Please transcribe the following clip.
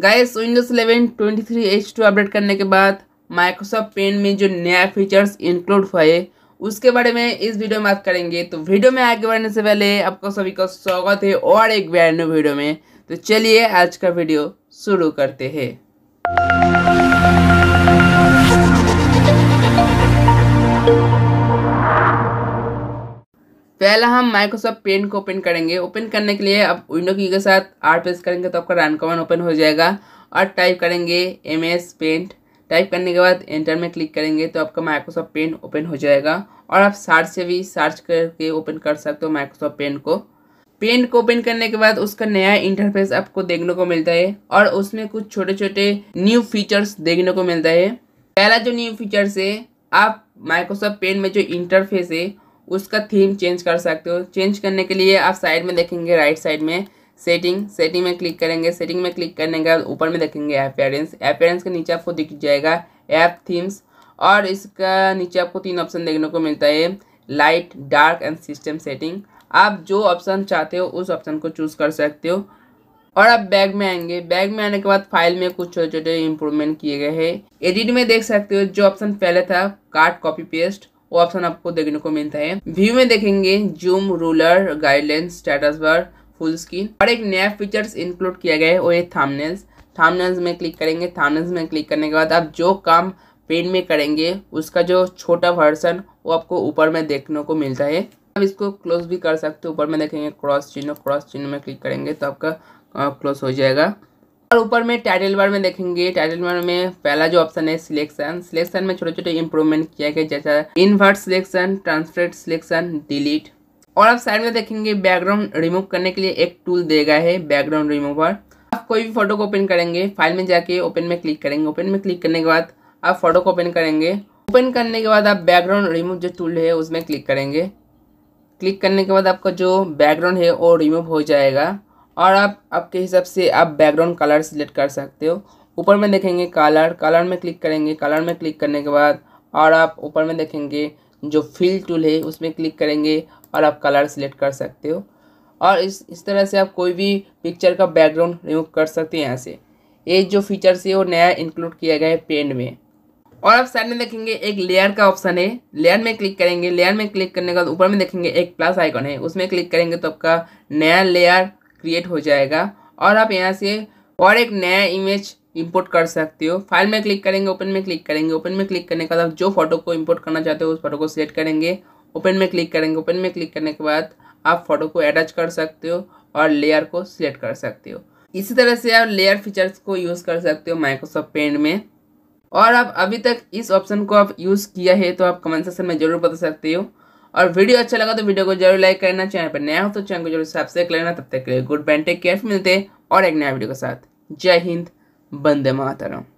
guys Windows 11 23H2 update करने के बाद माइक्रोसॉफ्ट पेन में जो नया फीचर्स इंक्लूड हुआ है उसके बारे में इस वीडियो में बात करेंगे तो वीडियो में आगे बढ़ने से पहले आपको सभी का स्वागत है और एक ब्रांड वीडियो में तो चलिए आज का वीडियो शुरू करते हैं पहला हम माइक्रोसॉफ्ट पेन को ओपन करेंगे ओपन करने के लिए आप विंडो की के साथ आर प्रेस करेंगे तो आपका रन कमान ओपन हो जाएगा और टाइप करेंगे एम एस पेंट टाइप करने के बाद एंटर में क्लिक करेंगे तो आपका माइक्रोसॉफ्ट पेन ओपन हो जाएगा और आप सर्च से भी सर्च करके ओपन कर सकते हो माइक्रोसॉफ्ट पेन को पेंट को ओपन करने के बाद उसका नया इंटरफेस आपको देखने को मिलता है और उसमें कुछ छोटे छोटे न्यू फीचर्स देखने को मिलता है पहला जो न्यू फीचर्स है आप माइक्रोसॉफ्ट पेन में जो इंटरफेस है उसका थीम चेंज कर सकते हो चेंज करने के लिए आप साइड में देखेंगे राइट साइड में सेटिंग सेटिंग में क्लिक करेंगे सेटिंग में क्लिक करने के बाद ऊपर में देखेंगे अपेयरेंस अपेयरेंस के नीचे आपको दिख जाएगा ऐप थीम्स और इसका नीचे आपको तीन ऑप्शन देखने को मिलता है light dark and system setting आप जो ऑप्शन चाहते हो उस ऑप्शन को चूज़ कर सकते हो और आप बैग में आएंगे बैग में आने के बाद फाइल में कुछ छोटे छोटे इम्प्रूवमेंट किए गए हैं एडिट में देख सकते हो जो ऑप्शन पहले था कार्ड कॉपी पेस्ट वो ऑप्शन आपको देखने को मिलता है व्यू में देखेंगे zoom ruler guidelines status bar full screen और एक नया फीचर्स इंक्लूड किया गया है वो ये थामनेल्स थामनेल्स में क्लिक करेंगे थामनेल्स में क्लिक करने के बाद आप जो काम पेन में करेंगे उसका जो छोटा वर्सन वो आपको ऊपर में देखने को मिलता है आप इसको क्लोज भी कर सकते हो ऊपर में देखेंगे क्रॉस चिन्ह क्रॉस चिन्ह में क्लिक करेंगे तो आपका क्लोज हो जाएगा और ऊपर में टाइटल बार में देखेंगे टाइटल बार में पहला जो ऑप्शन है सिलेक्शन सिलेक्शन में छोटे छोटे इंप्रूवमेंट किया गया जैसा invert selection translate selection delete और आप साइड में देखेंगे बैकग्राउंड रिमूव करने के लिए एक टूल दे गया है बैकग्राउंड रिमूवर आप कोई भी फोटो को ओपन करेंगे फाइल में जाके ओपन में क्लिक करेंगे ओपन में क्लिक करने के बाद आप फोटो को ओपन करेंगे ओपन करने के बाद आप बैकग्राउंड रिमूव जो टूल है उसमें क्लिक करेंगे क्लिक करने के बाद आपका जो बैकग्राउंड है वो रिमूव हो जाएगा और आप आपके हिसाब से आप बैकग्राउंड कलर सिलेक्ट कर सकते हो ऊपर में देखेंगे कलर कलर में क्लिक करेंगे कलर में क्लिक करने के बाद और आप ऊपर में देखेंगे जो फिल टूल है उसमें क्लिक करेंगे और आप कलर सिलेक्ट कर सकते हो और इस इस तरह से आप कोई भी पिक्चर का बैकग्राउंड रिमूव कर सकते हैं यहाँ से ये जो फीचर्स है वो नया इंक्लूड किया गया है पेंट में और आप साइड में देखेंगे एक लेयर का ऑप्शन है लेयर में क्लिक करेंगे लेयर में क्लिक करने के बाद ऊपर में देखेंगे एक प्लस आइकन है उसमें क्लिक करेंगे तो आपका नया लेयर क्रिएट हो जाएगा और आप यहाँ से और एक नया इमेज इंपोर्ट कर सकते हो फाइल में क्लिक करेंगे ओपन में क्लिक करेंगे ओपन में क्लिक करने के बाद आप जो फोटो को इंपोर्ट करना चाहते हो उस फोटो को सिलेक्ट करेंगे ओपन में क्लिक करेंगे ओपन में क्लिक करने के बाद आप फोटो को अटैच कर सकते हो और लेयर को सिलेक्ट कर सकते हो इसी तरह से आप लेयर फीचर्स को यूज़ कर सकते हो माइक्रोसॉफ्ट पेंट में और आप अभी तक इस ऑप्शन को आप यूज़ किया है तो आप कमेंट सेक्शन में ज़रूर बता सकते हो और वीडियो अच्छा लगा तो वीडियो को जरूर लाइक करना चैनल पर नया हो तो चैनल को जरूर सब्सक्राइब करना तब तक के लिए गुड बैंड टेक केयर मिलते और एक नया वीडियो के साथ जय हिंद बंदे मातरम